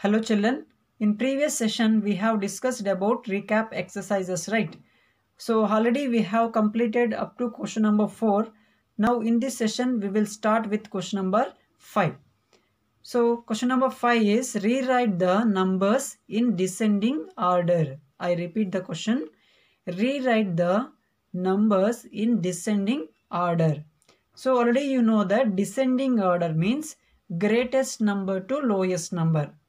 Hello children, in previous session we have discussed about recap exercises, right? So already we have completed up to question number 4. Now in this session we will start with question number 5. So question number 5 is rewrite the numbers in descending order. I repeat the question. Rewrite the numbers in descending order. So already you know that descending order means greatest number to lowest number.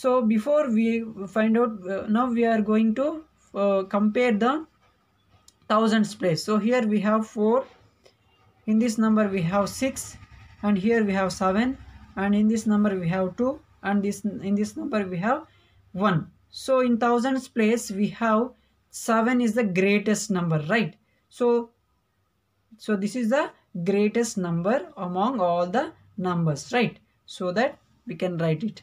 so before we find out uh, now we are going to uh, compare the thousands place so here we have 4 in this number we have 6 and here we have 7 and in this number we have 2 and this in this number we have 1 so in thousands place we have 7 is the greatest number right so so this is the greatest number among all the numbers right so that we can write it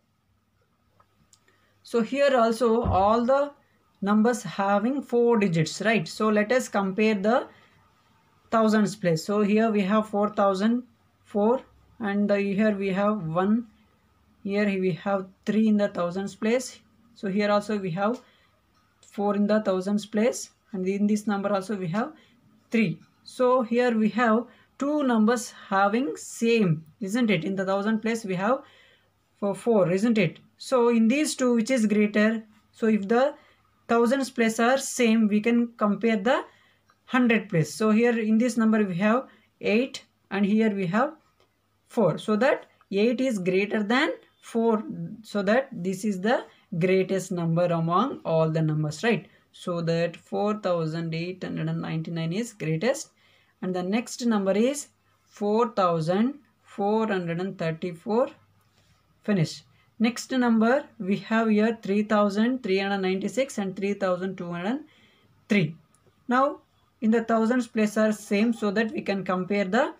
So here also all the numbers having four digits, right? So let us compare the thousands place. So here we have 4004 and here we have 1. Here we have 3 in the thousands place. So here also we have 4 in the thousands place and in this number also we have 3. So here we have two numbers having same, isn't it? In the thousand place we have for 4 isn't it so in these two which is greater so if the thousands place are same we can compare the hundred place so here in this number we have 8 and here we have 4 so that 8 is greater than 4 so that this is the greatest number among all the numbers right so that 4899 is greatest and the next number is 4434 Finish. Next number we have here 3396 and 3203. Now in the thousands place are same so that we can compare the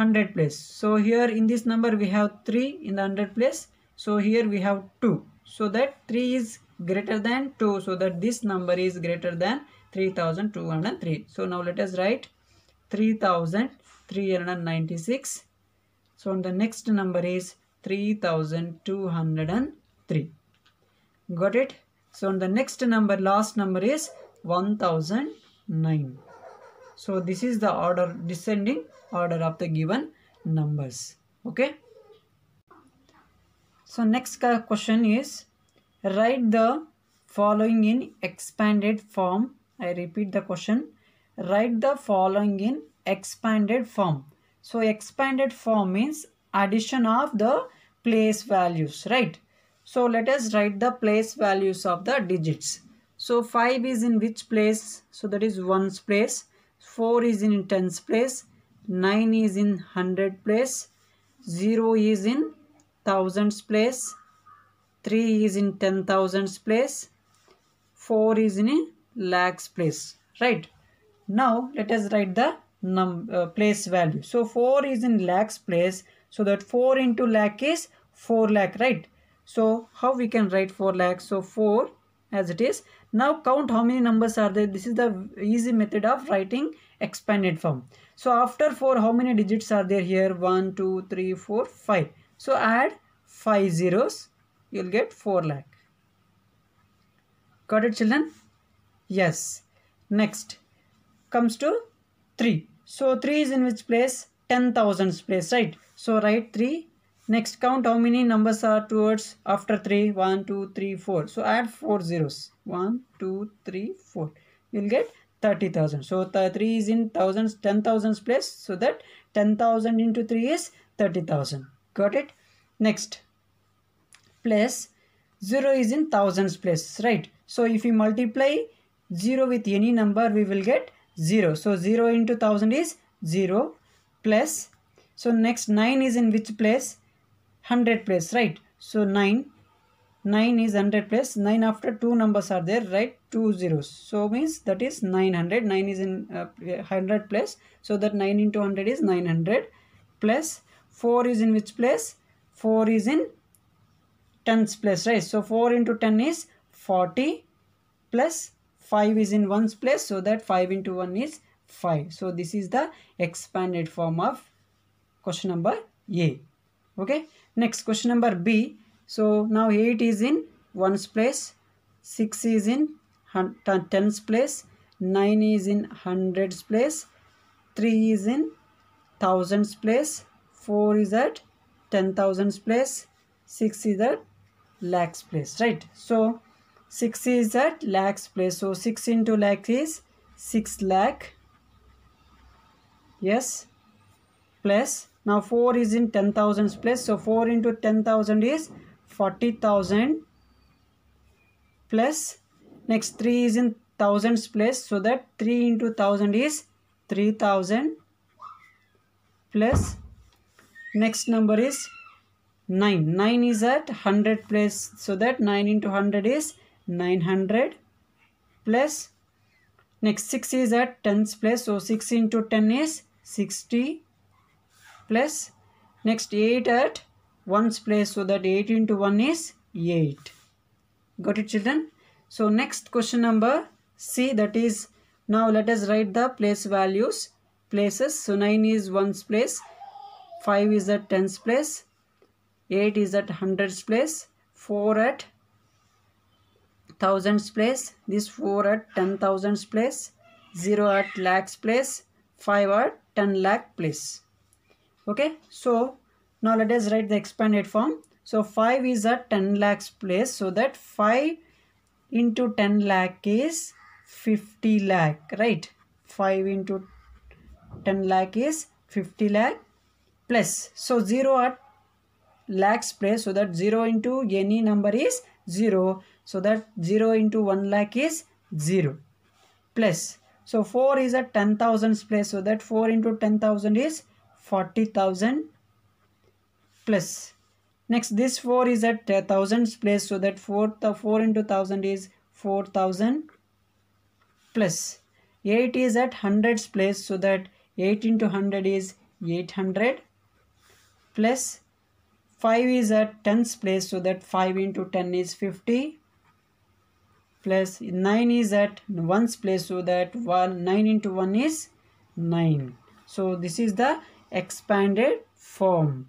100 place. So here in this number we have 3 in the 100 place. So here we have 2. So that 3 is greater than 2. So that this number is greater than 3203. So now let us write 3396. So on the next number is 3203 got it so the next number last number is 1009 so this is the order descending order of the given numbers okay so next question is write the following in expanded form i repeat the question write the following in expanded form so expanded form means addition of the place values, right? So let us write the place values of the digits. So 5 is in which place? So that is 1's place. 4 is in 10's place. 9 is in 100 place. 0 is in thousands place. 3 is in 10,000's place. 4 is in lakhs place, right? Now let us write the num uh, place value. So 4 is in lakhs place. So that 4 into lakh is 4 lakh, right? So how we can write 4 lakh? So 4 as it is. Now count how many numbers are there. This is the easy method of writing expanded form. So after 4, how many digits are there here? 1, 2, 3, 4, 5. So add 5 zeros, you'll get 4 lakh. Got it children? Yes. Next comes to 3. So 3 is in which place? 10,000's place, right? So write 3. Next count how many numbers are towards after 3. 1, 2, 3, 4. So add 4 zeros. 1, 2, 3, 4. You'll get 30,000. So 3 is in thousands, 10,000's place. So that 10,000 into 3 is 30,000. Got it? Next. 0 is in thousands place, right? So if we multiply 0 with any number, we will get 0. So 0 into 1000 is 0 plus so next 9 is in which place? 100 place, right? So 9, 9 is 100 place, 9 after 2 numbers are there, right? 2 zeros. So means that is 900, 9 is in uh, 100 place. So that 9 into 100 is 900 plus 4 is in which place? 4 is in tens place, right? So 4 into 10 is 40 plus 5 is in ones place. So that 5 into 1 is 5. So this is the expanded form of Question number A. Okay. Next question number B. So now 8 is in 1's place, 6 is in 10's place, 9 is in 100's place, 3 is in 1000's place, 4 is at 10,000's place, 6 is at lakhs place, right? So 6 is at lakhs place. So 6 into lakh is 6 lakh. Yes. Plus now 4 is in 10,000 place. So 4 into 10,000 is 40,000 plus next 3 is in thousands place. So that 3 into 1000 is 3000 plus next number is 9. 9 is at 100 place. So that 9 into 100 is 900 plus next 6 is at tens place. So 6 into 10 is 60 plus next 8 at 1's place so that 8 into 1 is 8. Got it children? So next question number C that is now let us write the place values places. So 9 is 1's place, 5 is at 10's place, 8 is at 100's place, 4 at 1000's place, this 4 at 10,000's place, 0 at lakh's place, 5 at 10 lakh place okay so now let us write the expanded form so 5 is a 10 lakhs place so that 5 into 10 lakh is 50 lakh right 5 into 10 lakh is 50 lakh plus so 0 at lakhs place so that 0 into any number is 0 so that 0 into 1 lakh is 0 plus so 4 is at 10,000 place so that 4 into 10,000 is 40,000 plus. Next, this 4 is at thousands place, so that 4, the 4 into 1000 is 4000 plus. 8 is at hundreds place, so that 8 into 100 is 800 plus. 5 is at tens place, so that 5 into 10 is 50 plus plus. 9 is at 1's place so that 1 9 into 1 is 9 so this is the expanded form.